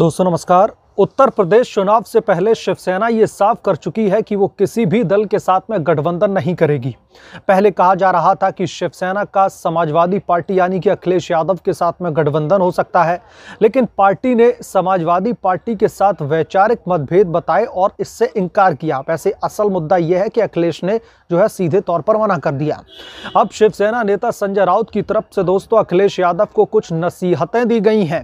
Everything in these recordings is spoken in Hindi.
दोस्तों नमस्कार उत्तर प्रदेश चुनाव से पहले शिवसेना ये साफ कर चुकी है कि वो किसी भी दल के साथ में गठबंधन नहीं करेगी पहले कहा जा रहा था कि शिवसेना का समाजवादी पार्टी यानी कि अखिलेश यादव के साथ में गठबंधन हो सकता है लेकिन पार्टी ने समाजवादी पार्टी के साथ वैचारिक मतभेद बताए और इससे इनकार किया वैसे असल मुद्दा यह है कि अखिलेश ने जो है सीधे तौर पर मना कर दिया अब शिवसेना नेता संजय राउत की तरफ से दोस्तों अखिलेश यादव को कुछ नसीहतें दी गई हैं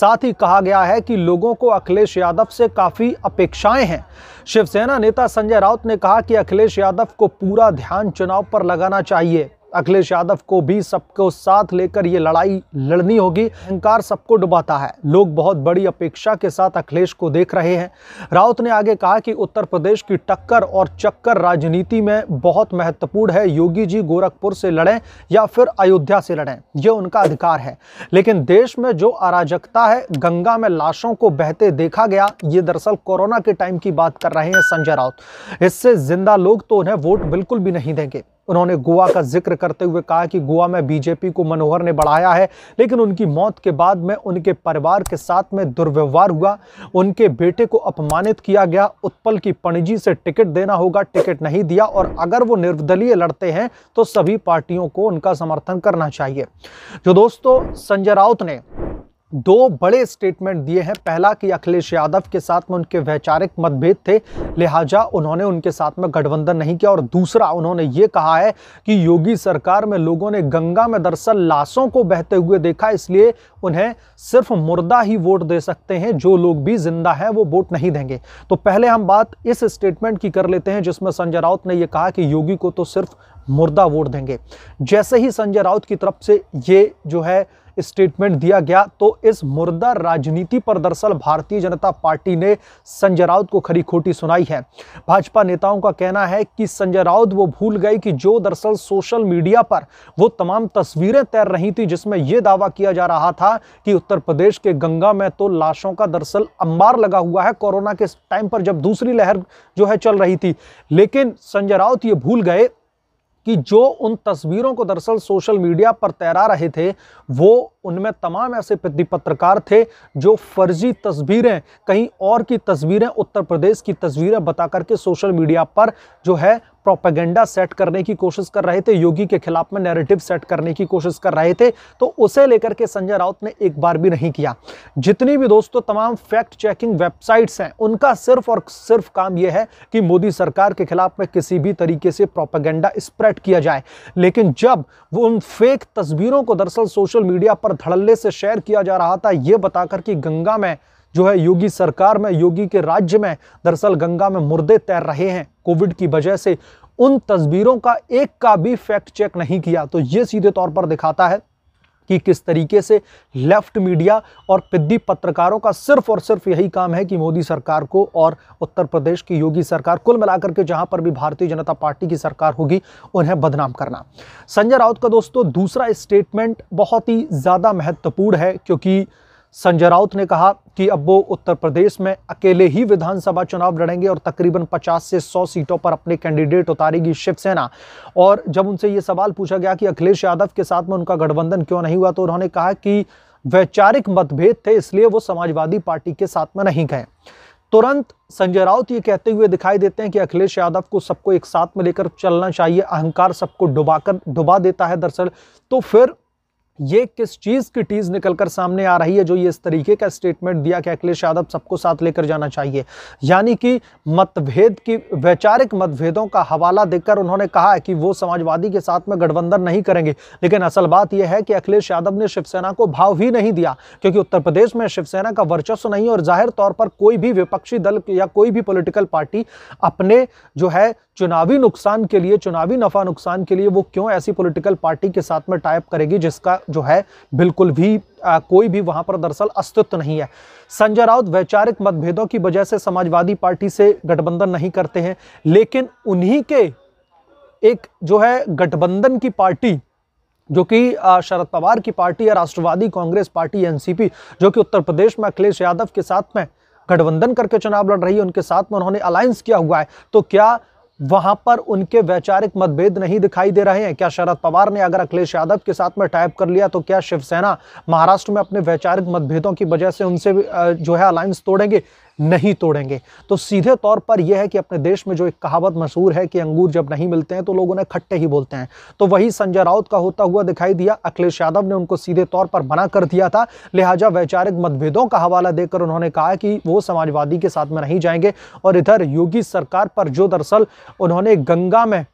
साथ ही कहा गया है कि लोगों को अखिलेश अखिलेश यादव से काफ़ी अपेक्षाएं हैं शिवसेना नेता संजय राउत ने कहा कि अखिलेश यादव को पूरा ध्यान चुनाव पर लगाना चाहिए अखिलेश यादव को भी सबको साथ लेकर ये लड़ाई लड़नी होगी अहंकार सबको डुबाता है लोग बहुत बड़ी अपेक्षा के साथ अखिलेश को देख रहे हैं राउत ने आगे कहा कि उत्तर प्रदेश की टक्कर और चक्कर राजनीति में बहुत महत्वपूर्ण है योगी जी गोरखपुर से लड़ें या फिर अयोध्या से लड़ें यह उनका अधिकार है लेकिन देश में जो अराजकता है गंगा में लाशों को बहते देखा गया ये दरअसल कोरोना के टाइम की बात कर रहे हैं संजय राउत इससे जिंदा लोग तो उन्हें वोट बिल्कुल भी नहीं देंगे उन्होंने गोवा का जिक्र करते हुए कहा कि गोवा में बीजेपी को मनोहर ने बढ़ाया है लेकिन उनकी मौत के बाद में उनके परिवार के साथ में दुर्व्यवहार हुआ उनके बेटे को अपमानित किया गया उत्पल की पणजी से टिकट देना होगा टिकट नहीं दिया और अगर वो निर्दलीय लड़ते हैं तो सभी पार्टियों को उनका समर्थन करना चाहिए जो दोस्तों संजय राउत ने दो बड़े स्टेटमेंट दिए हैं पहला कि अखिलेश यादव के साथ में उनके वैचारिक मतभेद थे लिहाजा उन्होंने उनके साथ में गठबंधन नहीं किया और दूसरा उन्होंने ये कहा है कि योगी सरकार में लोगों ने गंगा में दरअसल लाशों को बहते हुए देखा इसलिए उन्हें सिर्फ मुर्दा ही वोट दे सकते हैं जो लोग भी जिंदा हैं वो वोट नहीं देंगे तो पहले हम बात इस स्टेटमेंट की कर लेते हैं जिसमें संजय राउत ने यह कहा कि योगी को तो सिर्फ मुर्दा वोट देंगे जैसे ही संजय राउत की तरफ से ये जो है स्टेटमेंट दिया गया तो इस मुर्दा राजनीति पर दरअसल भारतीय जनता पार्टी ने संजय राउत को खरी खोटी सुनाई है भाजपा नेताओं का कहना है कि संजय राउत वो भूल गए कि जो दरअसल सोशल मीडिया पर वो तमाम तस्वीरें तैर रही थी जिसमें यह दावा किया जा रहा था कि उत्तर प्रदेश के गंगा में तो लाशों का दरअसल अंबार लगा हुआ है कोरोना के टाइम पर जब दूसरी लहर जो है चल रही थी लेकिन संजय राउत ये भूल गए कि जो उन तस्वीरों को दरअसल सोशल मीडिया पर तैरा रहे थे वो उनमें तमाम ऐसे पत्रकार थे जो फर्जी तस्वीरें कहीं और की तस्वीरें उत्तर प्रदेश की तस्वीरें बता करके सोशल मीडिया पर जो है प्रोपेगेंडा सेट करने की कोशिश कर रहे थे योगी के खिलाफ में नैरेटिव सेट करने की कोशिश कर रहे थे तो उसे लेकर के संजय राउत ने एक बार भी नहीं किया जितनी भी दोस्तों तमाम फैक्ट चेकिंग वेबसाइट्स हैं उनका सिर्फ और सिर्फ काम यह है कि मोदी सरकार के खिलाफ में किसी भी तरीके से प्रोपेगेंडा स्प्रेड किया जाए लेकिन जब वो उन फेक तस्वीरों को दरअसल सोशल मीडिया पर धड़ल्ले से शेयर किया जा रहा था ये बताकर कि गंगा में जो है योगी सरकार में योगी के राज्य में दरअसल गंगा में मुर्दे तैर रहे हैं कोविड की वजह से उन तस्वीरों का एक का भी फैक्ट चेक नहीं किया तो ये सीधे तौर पर दिखाता है कि किस तरीके से लेफ्ट मीडिया और पिद्दी पत्रकारों का सिर्फ और सिर्फ यही काम है कि मोदी सरकार को और उत्तर प्रदेश की योगी सरकार कुल मिलाकर के जहां पर भी भारतीय जनता पार्टी की सरकार होगी उन्हें बदनाम करना संजय राउत का दोस्तों दूसरा स्टेटमेंट बहुत ही ज़्यादा महत्वपूर्ण है क्योंकि संजय राउत ने कहा कि अब वो उत्तर प्रदेश में अकेले ही विधानसभा चुनाव लड़ेंगे और तकरीबन 50 से 100 सीटों पर अपने कैंडिडेट उतारेगी शिवसेना और जब उनसे ये सवाल पूछा गया कि अखिलेश यादव के साथ में उनका गठबंधन क्यों नहीं हुआ तो उन्होंने कहा कि वैचारिक मतभेद थे इसलिए वो समाजवादी पार्टी के साथ में नहीं गए तुरंत संजय राउत ये कहते हुए दिखाई देते हैं कि अखिलेश यादव को सबको एक साथ में लेकर चलना चाहिए अहंकार सबको डुबाकर डुबा देता है दरअसल तो फिर ये किस चीज़ की टीज़ निकल कर सामने आ रही है जो ये इस तरीके का स्टेटमेंट दिया कि अखिलेश यादव सबको साथ लेकर जाना चाहिए यानी कि मतभेद की वैचारिक मतभेदों का हवाला देकर उन्होंने कहा है कि वो समाजवादी के साथ में गठबंधन नहीं करेंगे लेकिन असल बात यह है कि अखिलेश यादव ने शिवसेना को भाव ही नहीं दिया क्योंकि उत्तर प्रदेश में शिवसेना का वर्चस्व नहीं और जाहिर तौर पर कोई भी विपक्षी दल या कोई भी पोलिटिकल पार्टी अपने जो है चुनावी नुकसान के लिए चुनावी नफा नुकसान के लिए वो क्यों ऐसी पोलिटिकल पार्टी के साथ में टाइप करेगी जिसका जो है बिल्कुल भी आ, कोई भी वहां पर दरअसल अस्तित्व नहीं है संजय राउत वैचारिक मतभेदों की वजह से समाजवादी पार्टी से गठबंधन नहीं करते हैं लेकिन उन्हीं के एक जो है गठबंधन की पार्टी जो कि शरद पवार की पार्टी या राष्ट्रवादी कांग्रेस पार्टी एनसीपी जो कि उत्तर प्रदेश में अखिलेश यादव के साथ में गठबंधन करके चुनाव लड़ रही है उनके साथ में उन्होंने अलायंस किया हुआ है तो क्या वहां पर उनके वैचारिक मतभेद नहीं दिखाई दे रहे हैं क्या शरद पवार ने अगर अखिलेश यादव के साथ में टाइप कर लिया तो क्या शिवसेना महाराष्ट्र में अपने वैचारिक मतभेदों की वजह से उनसे जो है अलायंस तोड़ेंगे नहीं तोड़ेंगे तो सीधे तौर पर यह है कि अपने देश में जो एक कहावत मशहूर है कि अंगूर जब नहीं मिलते हैं तो लोग उन्हें खट्टे ही बोलते हैं तो वही संजय राउत का होता हुआ दिखाई दिया अखिलेश यादव ने उनको सीधे तौर पर मना कर दिया था लिहाजा वैचारिक मतभेदों का हवाला देकर उन्होंने कहा कि वो समाजवादी के साथ में नहीं जाएंगे और इधर योगी सरकार पर जो दरअसल उन्होंने गंगा में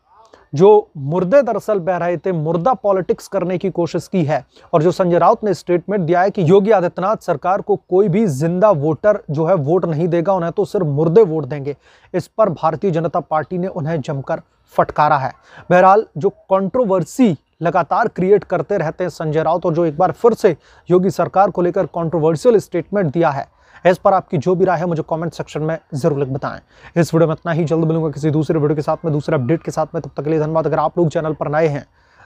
जो मुर्दे दरअसल बह रहे थे मुर्दा पॉलिटिक्स करने की कोशिश की है और जो संजय राउत ने स्टेटमेंट दिया है कि योगी आदित्यनाथ सरकार को कोई भी जिंदा वोटर जो है वोट नहीं देगा उन्हें तो सिर्फ मुर्दे वोट देंगे इस पर भारतीय जनता पार्टी ने उन्हें जमकर फटकारा है बहरहाल जो कॉन्ट्रोवर्सी लगातार क्रिएट करते रहते हैं संजय राउत और जो एक बार फिर से योगी सरकार को लेकर कॉन्ट्रोवर्सियल स्टेटमेंट दिया है इस पर आपकी जो भी राय है मुझे कॉमेंट सेक्शन में जरूर बताएं इस वीडियो में इतना ही जल्द मिलूंगा किसी दूसरे वीडियो के साथ में दूसरे अपडेट के साथ में तब तक के लिए धन्यवाद अगर आप लोग चैनल पर नए हैं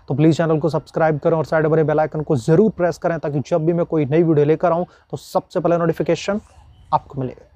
तो प्लीज़ चैनल को सब्सक्राइब करें और साइड बने बेलाइकन को ज़रूर प्रेस करें ताकि जब भी मैं कोई नई वीडियो लेकर आऊँ तो सबसे पहले नोटिफिकेशन आपको मिलेगा